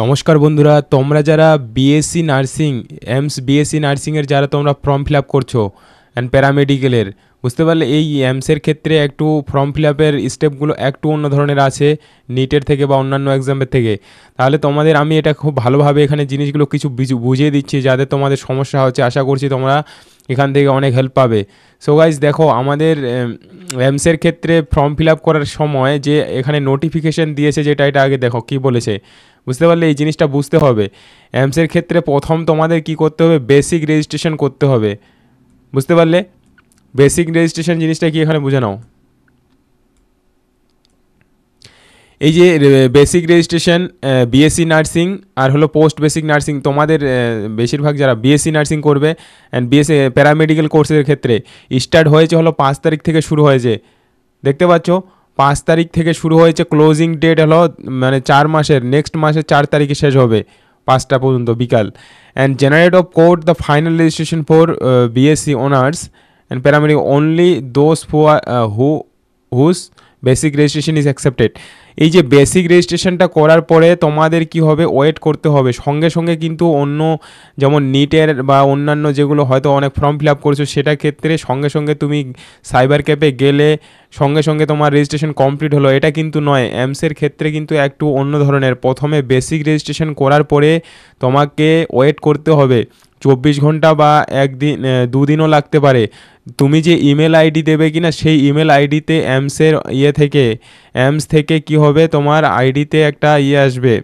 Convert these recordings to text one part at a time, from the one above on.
নমস্কার বন্ধুরা তোমরা যারা বিএসসি নার্সিং এমস বিএসসি নার্সিংয়ের যারা তোমরা ফর্ম ফিল আপ করছো অ্যান্ড প্যারামেডিক্যালের বুঝতে পারলে এই এমসের ক্ষেত্রে একটু ফর্ম ফিল আপের স্টেপগুলো একটু অন্য ধরনের আছে নিটের থেকে বা অন্যান্য এক্সামের থেকে তাহলে তোমাদের আমি এটা খুব ভালোভাবে এখানে জিনিসগুলো কিছু বুঝিয়ে দিচ্ছি যাতে তোমাদের সমস্যা হচ্ছে আশা করছি তোমরা এখান থেকে অনেক হেল্প পাবে সো গাইজ দেখো আমাদের এমসের ক্ষেত্রে ফর্ম ফিল আপ করার সময় যে এখানে নোটিফিকেশান দিয়েছে যেটা এটা আগে দেখো কি বলেছে বুঝতে পারলে এই জিনিসটা বুঝতে হবে অ্যামসের ক্ষেত্রে প্রথম তোমাদের কি করতে হবে বেসিক রেজিস্ট্রেশন করতে হবে বুঝতে পারলে বেসিক রেজিস্ট্রেশন জিনিসটা কি এখানে বুঝে নাও এই যে বেসিক রেজিস্ট্রেশন বিএসসি নার্সিং আর হলো পোস্ট বেসিক নার্সিং তোমাদের বেশিরভাগ যারা বিএসসি নার্সিং করবে অ্যান্ড বিএসসি প্যারামেডিক্যাল কোর্সের ক্ষেত্রে স্টার্ট হয়েছে হলো পাঁচ তারিখ থেকে শুরু হয়েছে দেখতে পাচ্ছ পাঁচ তারিখ থেকে শুরু হয়েছে ক্লোজিং ডেট হলো মানে চার মাসের নেক্সট মাসের চার তারিখে শেষ হবে পাঁচটা পর্যন্ত বিকাল and generate of code the final registration for BSc honours and paramedic only those who whose basic registration is accepted এই যে বেসিক রেজিস্ট্রেশনটা করার পরে তোমাদের কি হবে ওয়েট করতে হবে সঙ্গে সঙ্গে কিন্তু অন্য যেমন নিটের বা অন্যান্য যেগুলো হয়তো অনেক ফর্ম ফিল আপ করছো সেটা ক্ষেত্রে সঙ্গে সঙ্গে তুমি সাইবার ক্যাপে গেলে সঙ্গে সঙ্গে তোমার রেজিস্ট্রেশন কমপ্লিট হলো এটা কিন্তু নয় এমসের ক্ষেত্রে কিন্তু একটু অন্য ধরনের প্রথমে বেসিক রেজিস্ট্রেশন করার পরে তোমাকে ওয়েট করতে হবে চব্বিশ ঘন্টা বা একদিন দুদিনও লাগতে পারে তুমি যে ইমেল আইডি দেবে কিনা সেই ইমেল আইডিতে অ্যামসের ইয়ে থেকে অ্যামস থেকে কি হবে তোমার আইডিতে একটা ইয়ে আসবে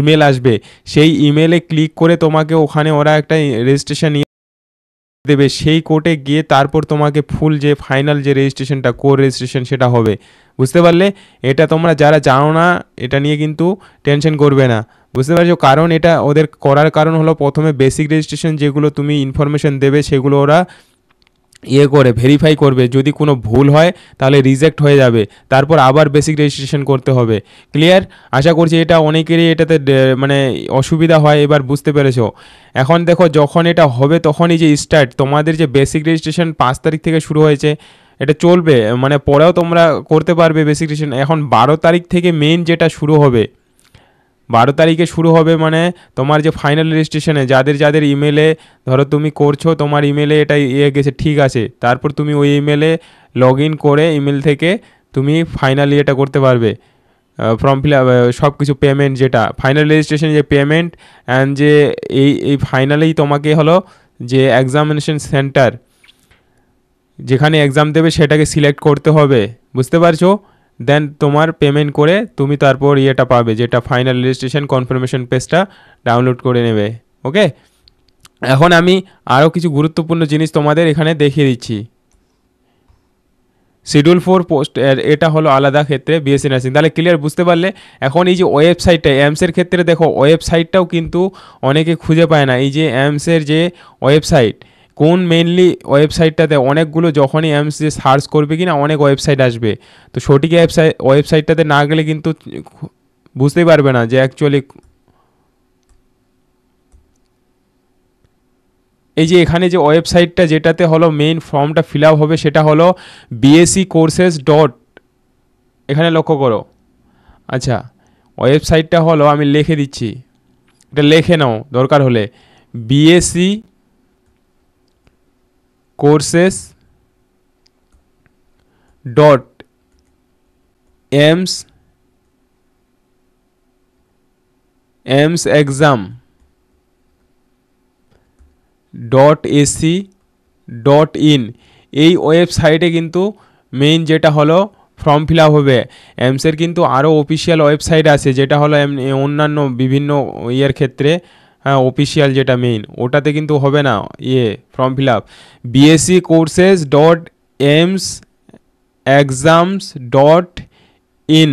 ইমেল আসবে সেই ইমেলে ক্লিক করে তোমাকে ওখানে ওরা একটা রেজিস্ট্রেশন ইয়ে দেবে সেই কোর্টে গিয়ে তারপর তোমাকে ফুল যে ফাইনাল যে রেজিস্ট্রেশনটা কোর রেজিস্ট্রেশন সেটা হবে বুঝতে পারলে এটা তোমরা যারা জানো না এটা নিয়ে কিন্তু টেনশন করবে না বুঝতে পারছো কারণ এটা ওদের করার কারণ হলো প্রথমে বেসিক রেজিস্ট্রেশন যেগুলো তুমি ইনফরমেশন দেবে সেগুলো ওরা ইয়ে করে ভেরিফাই করবে যদি কোনো ভুল হয় তাহলে রিজেক্ট হয়ে যাবে তারপর আবার বেসিক রেজিস্ট্রেশন করতে হবে ক্লিয়ার আশা করছি এটা অনেকেরই এটাতে মানে অসুবিধা হয় এবার বুঝতে পেরেছো এখন দেখো যখন এটা হবে তখনই যে স্টার্ট তোমাদের যে বেসিক রেজিস্ট্রেশন পাঁচ তারিখ থেকে শুরু হয়েছে এটা চলবে মানে পরেও তোমরা করতে পারবে বেসিক রেজিস্ট্রেশন এখন বারো তারিখ থেকে মেন যেটা শুরু হবে বারো তারিখে শুরু হবে মানে তোমার যে ফাইনাল রেজিস্ট্রেশনে যাদের যাদের ইমেলে ধরো তুমি করছো তোমার ইমেলে এটা ইয়ে গেছে ঠিক আছে তারপর তুমি ওই ইমেলে লগ ইন করে ইমেল থেকে তুমি ফাইনাল ইয়েটা করতে পারবে ফর্ম ফিল আপ সব কিছু পেমেন্ট যেটা ফাইনাল রেজিস্ট্রেশন যে পেমেন্ট অ্যান্ড যে এই এই ফাইনালেই তোমাকে হলো যে এক্সামিনেশন সেন্টার যেখানে এক্সাম দেবে সেটাকে সিলেক্ট করতে হবে বুঝতে পারছো দেন তোমার পেমেন্ট করে তুমি তারপর ইয়েটা পাবে যেটা ফাইনাল রেজিস্ট্রেশন কনফার্মেশন পেজটা ডাউনলোড করে নেবে ওকে এখন আমি আরও কিছু গুরুত্বপূর্ণ জিনিস তোমাদের এখানে দেখিয়ে দিচ্ছি শিডিউল ফোর পোস্ট এটা হলো আলাদা ক্ষেত্রে বিএসসি নার্সিং তাহলে ক্লিয়ার বুঝতে পারলে এখন এই যে ওয়েবসাইটটা এমসের ক্ষেত্রে দেখো ওয়েবসাইটটাও কিন্তু অনেকে খুঁজে পায় না এই যে এমসের যে ওয়েবসাইট কোন মেনলি ওয়েবসাইটটাতে অনেকগুলো যখনই এমস যে সার্চ করবে কিনা অনেক ওয়েবসাইট আসবে তো সঠিক ওয়েবসাইট ওয়েবসাইটটাতে না গেলে কিন্তু বুঝতেই পারবে না যে অ্যাকচুয়ালি এই যে এখানে যে ওয়েবসাইটটা যেটাতে হলো মেইন ফর্মটা ফিল হবে সেটা হলো বিএসসি কোর্সেস ডট এখানে লক্ষ্য করো আচ্ছা ওয়েবসাইটটা হলো আমি লিখে দিচ্ছি এটা লেখে নাও দরকার হলে BSc courses dot ems ems exam dot AC dot in এই ওয়েবসাইটে কিন্তু মেইন যেটা হলো ফর্ম ফিল হবে এমসের কিন্তু আরও অফিসিয়াল ওয়েবসাইট আছে যেটা হলো অন্যান্য বিভিন্ন ইয়ের ক্ষেত্রে হ্যাঁ অফিসিয়াল যেটা মেইন ওটাতে কিন্তু হবে না ইয়ে form fill up BSc courses dot AIIMS exams dot in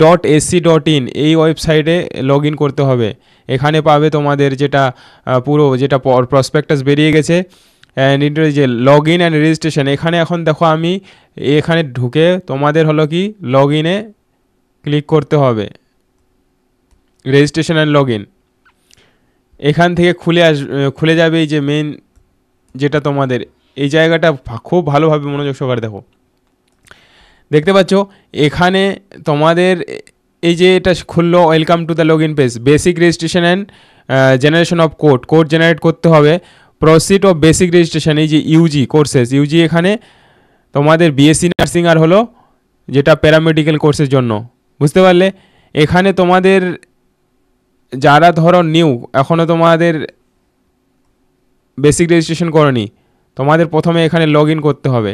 dot AC dot in এই ওয়েবসাইটে লগ ইন করতে হবে এখানে পাবে তোমাদের যেটা পুরো যেটা প্রসপেক্টাস বেরিয়ে গেছে অ্যান্ড যে লগ ইন অ্যান্ড রেজিস্ট্রেশন এখানে এখন দেখো আমি এখানে ঢুকে তোমাদের হলো কি লগ ইনে ক্লিক করতে হবে রেজিস্ট্রেশন অ্যান্ড লগ ইন এখান থেকে খুলে আস খুলে যাবে এই যে মেন যেটা তোমাদের এই জায়গাটা খুব ভালোভাবে মনোযোগ সহকারে দেখো দেখতে পাচ্ছ এখানে তোমাদের এই যে এটা খুললো welcome to the log in page basic registration and generation of code code generate করতে হবে প্রসিড অফ বেসিক রেজিস্ট্রেশন এই যে ইউজি কোর্সেস ইউজি এখানে তোমাদের বিএসসি নার্সিং আর হলো যেটা প্যারামেডিক্যাল কোর্সের জন্য বুঝতে পারলে এখানে তোমাদের যারা ধরো নিউ এখনও তোমাদের বেসিক রেজিস্ট্রেশন করনি তোমাদের প্রথমে এখানে লগ করতে হবে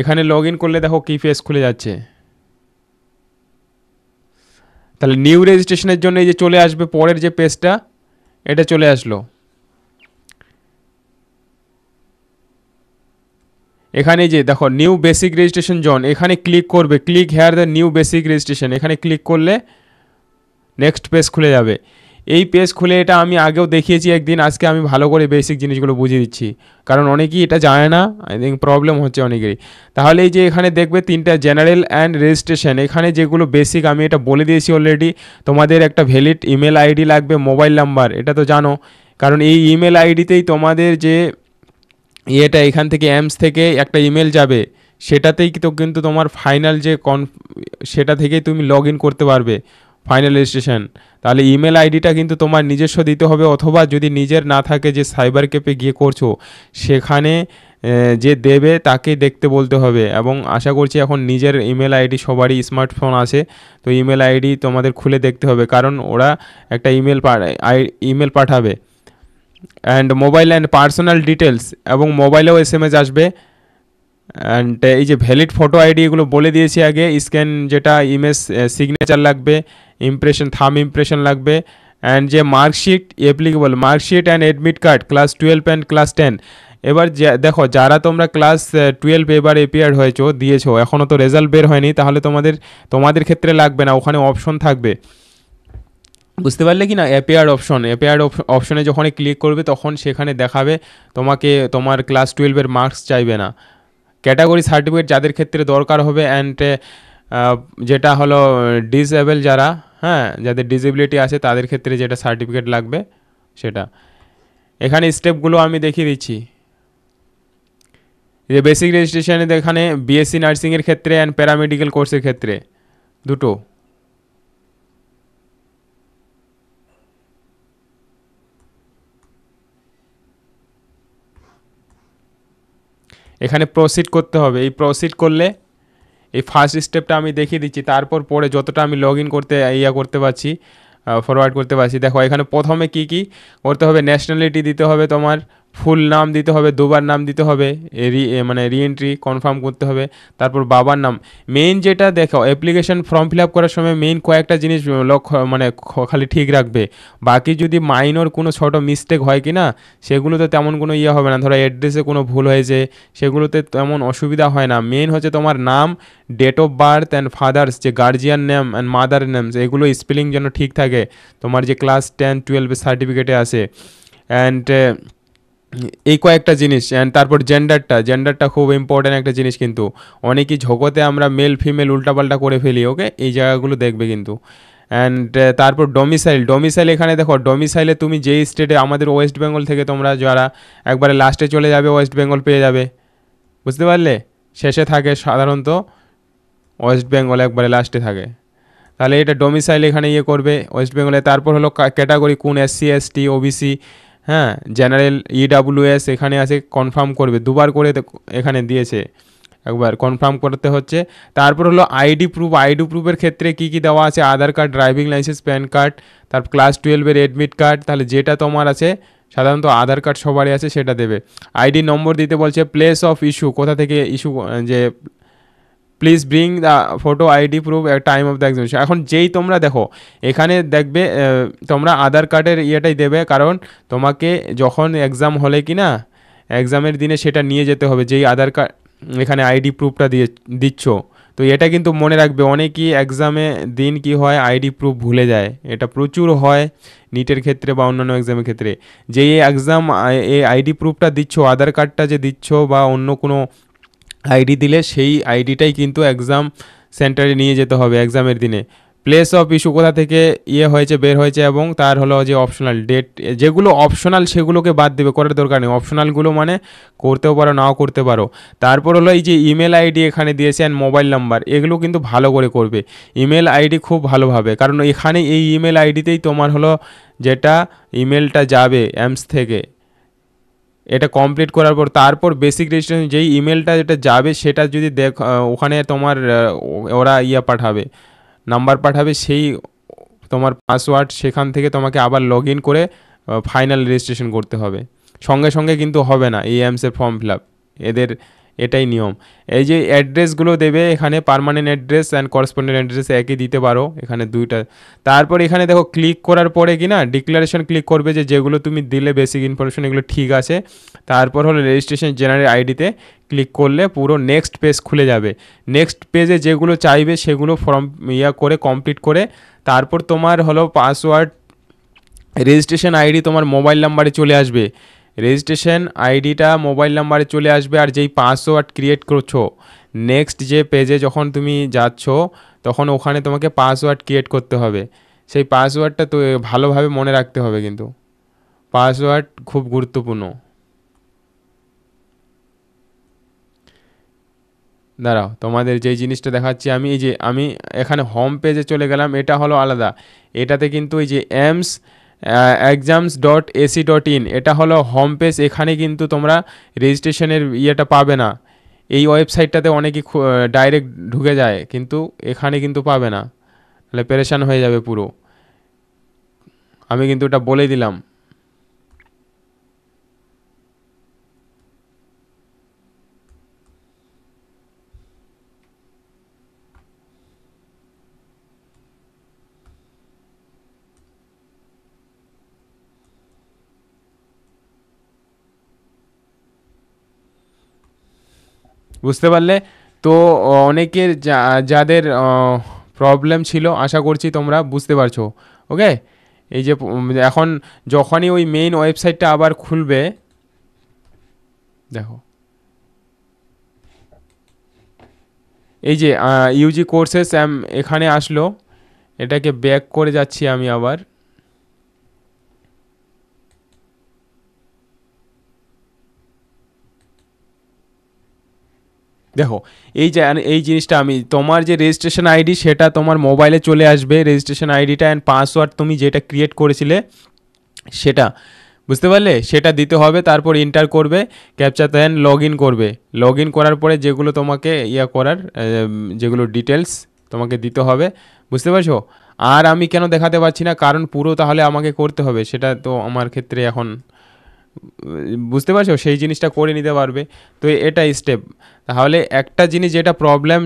এখানে লগ করলে দেখো কি ফেস খুলে যাচ্ছে তাহলে নিউ রেজিস্ট্রেশনের জন্য এই যে চলে আসবে পরের যে পেজটা এটা চলে আসলো এখানে যে দেখো নিউ বেসিক রেজিস্ট্রেশন জন এখানে ক্লিক করবে click here the new basic registration এখানে ক্লিক করলে নেক্সট পেজ খুলে যাবে এই পেজ খুলে এটা আমি আগেও দেখিয়েছি একদিন আজকে আমি ভালো করে বেসিক জিনিসগুলো বুঝিয়ে দিচ্ছি কারণ অনেকেই এটা জানে না আই থিঙ্ক প্রবলেম হচ্ছে অনেকেরই তাহলে এই যে এখানে দেখবে তিনটা জেনারেল অ্যান্ড রেজিস্ট্রেশন এখানে যেগুলো বেসিক আমি এটা বলে দিয়েছি অলরেডি তোমাদের একটা ভ্যালিড ইমেল আইডি লাগবে মোবাইল নাম্বার এটা তো জানো কারণ এই ইমেল আইডিতেই তোমাদের যে ইয়েটা এখান থেকে অ্যামস থেকে একটা ইমেল যাবে সেটাতেই তো কিন্তু তোমার ফাইনাল যে কন সেটা থেকেই তুমি লগ করতে পারবে ফাইনাল রেজিস্ট্রেশন তাহলে ইমেল আইডিটা কিন্তু তোমার নিজস্ব দিতে হবে অথবা যদি নিজের না থাকে যে সাইবার ক্যাপে গিয়ে করছো সেখানে যে দেবে তাকে দেখতে বলতে হবে এবং আশা করছি এখন নিজের ইমেল আইডি সবারই স্মার্টফোন আছে তো ইমেল আইডি তোমাদের খুলে দেখতে হবে কারণ ওরা একটা ইমেল ইমেল পাঠাবে and mobile and personal details এবং মোবাইলেও এস আসবে অ্যান্ড uh, এই যে ভ্যালিড ফটো আইডি এগুলো বলে দিয়েছি আগে স্ক্যান যেটা ইমেজ সিগনেচার uh, লাগবে ইমপ্রেশন থাম ইমপ্রেশন লাগবে অ্যান্ড যে marksheet applicable marksheet and admit card class twelve and class ten এবার দেখো যারা তোমরা ক্লাস টুয়েলভ uh, এবার এপিয়ার হয়েছো দিয়েছো এখনও তো রেজাল্ট বের হয়নি তাহলে তোমাদের তোমাদের ক্ষেত্রে লাগবে না ওখানে অপশন থাকবে বুঝতে পারলে কি না অ্যাপেয়ার অপশন অ্যাপেয়ার অপশনে যখন ক্লিক করবে তখন সেখানে দেখাবে তোমাকে তোমার ক্লাস টুয়েলভের মার্কস চাইবে না ক্যাটাগরি সার্টিফিকেট যাদের ক্ষেত্রে দরকার হবে অ্যান্ড যেটা হলো ডিসেবল যারা হ্যাঁ যাদের ডিসেবিলিটি আছে তাদের ক্ষেত্রে যেটা সার্টিফিকেট লাগবে সেটা এখানে স্টেপগুলো আমি দেখিয়ে দিচ্ছি যে বেসিক রেজিস্ট্রেশনে এখানে বিএসসি নার্সিংয়ের ক্ষেত্রে অ্যান্ড প্যারামেডিক্যাল কোর্সের ক্ষেত্রে দুটো এখানে প্রসিড করতে হবে এই প্রসিড করলে এই ফার্স্ট স্টেপটা আমি দেখিয়ে দিচ্ছি তারপর পরে যতটা আমি লগ করতে ইয়া করতে পারছি ফরওয়ার্ড করতে পারছি দেখো এখানে প্রথমে কি কি করতে হবে ন্যাশনালিটি দিতে হবে তোমার ফুল নাম দিতে হবে দুবার নাম দিতে হবে রি মানে রিএন্ট্রি কনফার্ম করতে হবে তারপর বাবার নাম মেইন যেটা দেখো অ্যাপ্লিকেশন ফর্ম ফিল আপ করার সময় মেইন কয়েকটা জিনিস লক্ষ্য মানে খালি ঠিক রাখবে বাকি যদি মাইনর কোনো ছোটো মিস্টেক হয় কি না সেগুলোতে তেমন কোনো ইয়ে হবে না ধরো অ্যাড্রেসে কোনো ভুল হয়েছে সেগুলোতে তেমন অসুবিধা হয় না মেন হচ্ছে তোমার নাম date of birth and father's যে guardian name and mother names এগুলো স্পেলিং যেন ঠিক থাকে তোমার যে ক্লাস টেন টুয়েলভের সার্টিফিকেটে আছে অ্যান্ড এই কয়েকটা জিনিস অ্যান্ড তারপর জেন্ডারটা জেন্ডারটা খুব ইম্পর্ট্যান্ট একটা জিনিস কিন্তু অনেকেই ঝগতে আমরা মেল ফিমেল উল্টাপাল্টা করে ফেলি ওকে এই জায়গাগুলো দেখবে কিন্তু অ্যান্ড তারপর ডোমিসাইল ডোমিসাইল এখানে দেখো ডোমিসাইলে তুমি যেই স্টেটে আমাদের ওয়েস্ট বেঙ্গল থেকে তোমরা যারা একবারে লাস্টে চলে যাবে ওয়েস্ট বেঙ্গল পেয়ে যাবে বুঝতে পারলে শেষে থাকে সাধারণত ওয়েস্ট বেঙ্গল একবারে লাস্টে থাকে তাহলে এটা ডোমিসাইল এখানে ইয়ে করবে ওয়েস্ট বেঙ্গলে তারপর হলো ক্যাটাগরি কোন এসসি এসটি ওবিসি হ্যাঁ জেনারেল ইডাব্লিউএস e এখানে আছে কনফার্ম করবে দুবার করে এখানে দিয়েছে একবার কনফার্ম করতে হচ্ছে তারপর হলো আইডি প্রুফ আইডি প্রুফের ক্ষেত্রে কি কি দেওয়া আছে Aadhaar card driving licence PAN card তারপর ক্লাস টুয়েলভের অ্যাডমিট কার্ড তাহলে যেটা তোমার আছে সাধারণত আধার কার্ড সবারই আছে সেটা দেবে আইডি নম্বর দিতে বলছে প্লেস অফ ইস্যু কোথা থেকে ইস্যু যে please bring the photo ID proof time of the examination এখন যেই তোমরা দেখো এখানে দেখবে তোমরা আধার কার্ডের ইয়েটাই দেবে কারণ তোমাকে যখন এক্সাম হলে কি না এক্সামের দিনে সেটা নিয়ে যেতে হবে যেই আধার কার্ড এখানে আইডি প্রুফটা দিয়ে দিচ্ছ তো এটা কিন্তু মনে রাখবে অনেকেই এক্সামে দিন কি হয় আইডি প্রুফ ভুলে যায় এটা প্রচুর হয় নিটের ক্ষেত্রে বা অন্যান্য এক্সামের ক্ষেত্রে যেই এই এক্সাম এই আইডি প্রুফটা দিচ্ছ আধার কার্ডটা যে দিচ্ছ বা অন্য কোনো আইডি দিলে সেই আইডিটাই কিন্তু এক্সাম সেন্টারে নিয়ে যেতে হবে এক্সামের দিনে প্লেস অফ ইস্যু কোথা থেকে ইয়ে হয়েছে বের হয়েছে এবং তার হলো যে অপশনাল ডেট যেগুলো অপশনাল সেগুলোকে বাদ দেবে করার দরকার নেই অপশনালগুলো মানে করতেও পারো নাও করতে পারো তারপর হলো এই যে ইমেল আইডি এখানে দিয়েছে অ্যান্ড মোবাইল নাম্বার এগুলো কিন্তু ভালো করে করবে ইমেল আইডি খুব ভালোভাবে কারণ এখানে এই ইমেল আইডিতেই তোমার হলো যেটা ইমেলটা যাবে অ্যামস থেকে এটা কমপ্লিট করার পর তারপর বেসিক রেজিস্ট্রেশন যেই ইমেলটা যেটা যাবে সেটা যদি দেখ ওখানে তোমার ওরা ইয়া পাঠাবে নাম্বার পাঠাবে সেই তোমার পাসওয়ার্ড সেখান থেকে তোমাকে আবার লগ ইন করে ফাইনাল রেজিস্ট্রেশন করতে হবে সঙ্গে সঙ্গে কিন্তু হবে না এই এমসের ফর্ম ফিল আপ এদের এটাই নিয়ম এই যে অ্যাড্রেসগুলো দেবে এখানে permanent address and correspondent address একই দিতে পারো এখানে দুইটা তারপর এখানে দেখো ক্লিক করার পরে কি না ডিক্লারেশন ক্লিক করবে যে যেগুলো তুমি দিলে বেসিক ইনফরমেশন এগুলো ঠিক আছে তারপর হলো রেজিস্ট্রেশন জেনারেল আইডিতে ক্লিক করলে পুরো নেক্সট পেজ খুলে যাবে নেক্সট পেজে যেগুলো চাইবে সেগুলো ফর্ম ইয়া করে কমপ্লিট করে তারপর তোমার হলো পাসওয়ার্ড রেজিস্ট্রেশন আইডি তোমার মোবাইল নাম্বারে চলে আসবে রেজিস্ট্রেশন আইডিটা মোবাইল নাম্বারে চলে আসবে আর যেই পাসওয়ার্ড ক্রিয়েট করছো নেক্সট যে পেজে যখন তুমি যাচ্ছ তখন ওখানে তোমাকে পাসওয়ার্ড ক্রিয়েট করতে হবে সেই পাসওয়ার্ডটা তো ভালোভাবে মনে রাখতে হবে কিন্তু পাসওয়ার্ড খুব গুরুত্বপূর্ণ দাঁড়াও তোমাদের যেই জিনিসটা দেখাচ্ছি আমি এই যে আমি এখানে হোম পেজে চলে গেলাম এটা হলো আলাদা এটাতে কিন্তু এই যে AIIMS exams dot AC dot in এটা হলো হোম পেজ এখানে কিন্তু তোমরা রেজিস্ট্রেশনের ইয়েটা পাবে না এই ওয়েবসাইটটাতে অনেকে ডাইরেক্ট ঢুকে যায় কিন্তু এখানে কিন্তু পাবে না তাহলে পেরেশান হয়ে যাবে পুরো আমি কিন্তু এটা বলে দিলাম বুঝতে পারলে তো অনেকের যাদের প্রবলেম ছিল আশা করছি তোমরা বুঝতে পারছো ওকে এই যে এখন যখনই ওই মেইন ওয়েবসাইটটা আবার খুলবে দেখো এই যে ইউজি কোর্সেস এখানে আসলো এটাকে ব্যাক করে যাচ্ছি আমি আবার দেখো এই যে এই জিনিসটা আমি তোমার যে রেজিস্ট্রেশন আইডি সেটা তোমার মোবাইলে চলে আসবে রেজিস্ট্রেশন আইডিটা অ্যান্ড পাসওয়ার্ড তুমি যেটা ক্রিয়েট করেছিলে সেটা বুঝতে পারলে সেটা দিতে হবে তারপর ইন্টার করবে ক্যাপচার দেন লগ ইন করবে লগ ইন করার পরে যেগুলো তোমাকে ইয়া করার যেগুলো ডিটেলস তোমাকে দিতে হবে বুঝতে পারছো আর আমি কেন দেখাতে পারছি না কারণ পুরো তাহলে আমাকে করতে হবে সেটা তো আমার ক্ষেত্রে এখন বুঝতে পারছো সেই জিনিসটা করে নিতে পারবে তো এটা স্টেপ তাহলে একটা জিনিস যেটা প্রবলেম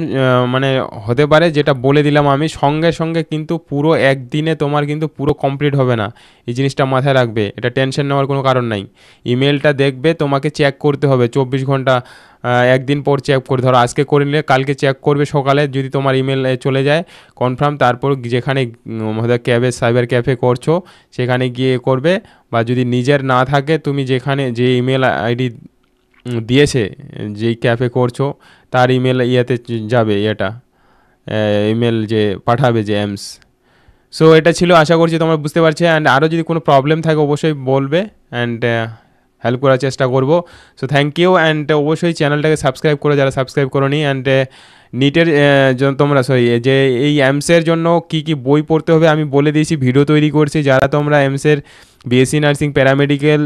মানে হতে পারে যেটা বলে দিলাম আমি সঙ্গে সঙ্গে কিন্তু পুরো একদিনে তোমার কিন্তু পুরো কমপ্লিট হবে না এই জিনিসটা মাথায় রাখবে এটা টেনশন নেওয়ার কোনো কারণ নাই ইমেলটা দেখবে তোমাকে চেক করতে হবে চব্বিশ ঘন্টা একদিন পর চেক করে ধরো আজকে করে নিলে কালকে চেক করবে সকালে যদি তোমার ইমেল চলে যায় কনফার্ম তারপর যেখানে ক্যাবে সাইবার ক্যাফে করছো সেখানে গিয়ে করবে বা যদি নিজের না থাকে তুমি যেখানে যে ইমেল আইডি দিয়েছে যেই ক্যাফে করছো তার ইমেল ইয়েতে যাবে এটা ইমেল যে পাঠাবে যে এমস সো এটা ছিল আশা করছি তোমরা বুঝতে পারছি অ্যান্ড আরও যদি কোনো প্রবলেম থাকে অবশ্যই বলবে অ্যান্ড হেল্প করার চেষ্টা করব সো থ্যাংক ইউ অ্যান্ড অবশ্যই চ্যানেলটাকে সাবস্ক্রাইব করো যারা সাবস্ক্রাইব করো নি অ্যান্ড নিটের তোমরা সরি যে এই এমসের জন্য কি কি বই পড়তে হবে আমি বলে দিয়েছি ভিডিও তৈরি করছি যারা তোমরা এমসের বিএসসি নার্সিং প্যারামেডিক্যাল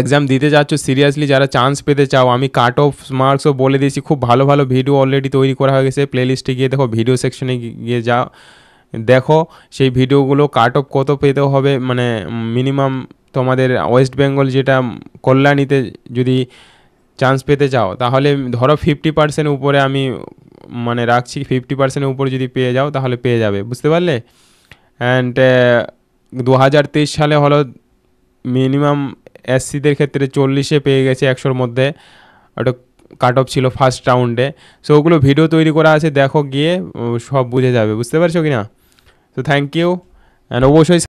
এক্সাম দিতে যাচ্ছ সিরিয়াসলি যারা চান্স পেতে চাও আমি কাট অফ মার্কসও বলে দিয়েছি খুব ভালো ভালো ভিডিও অলরেডি তৈরি করা হয়ে গেছে প্লেলিস্টে গিয়ে দেখো ভিডিও সেকশনে গিয়ে যাও দেখো সেই ভিডিওগুলো কাট অফ কত পেতে হবে মানে মিনিমাম তোমাদের ওয়েস্ট বেঙ্গল যেটা কল্যাণীতে যদি চান্স পেতে চাও তাহলে ধরো ফিফটি পার্সেন্ট উপরে আমি মানে রাখছি ফিফটি পার্সেন্টের উপরে যদি পেয়ে যাও তাহলে পেয়ে যাবে বুঝতে পারলে অ্যান্ড দু হাজার তেইশ সালে হলো মিনিমাম এসসিদের ক্ষেত্রে চল্লিশে পেয়ে গেছে একশোর মধ্যে ওটা কাট অফ ছিল ফার্স্ট রাউন্ডে সো ওগুলো ভিডিও তৈরি করা আছে দেখো গিয়ে সব বুঝে যাবে বুঝতে পারছো কি না তো থ্যাংক ইউ অ্যান্ড অবশ্যই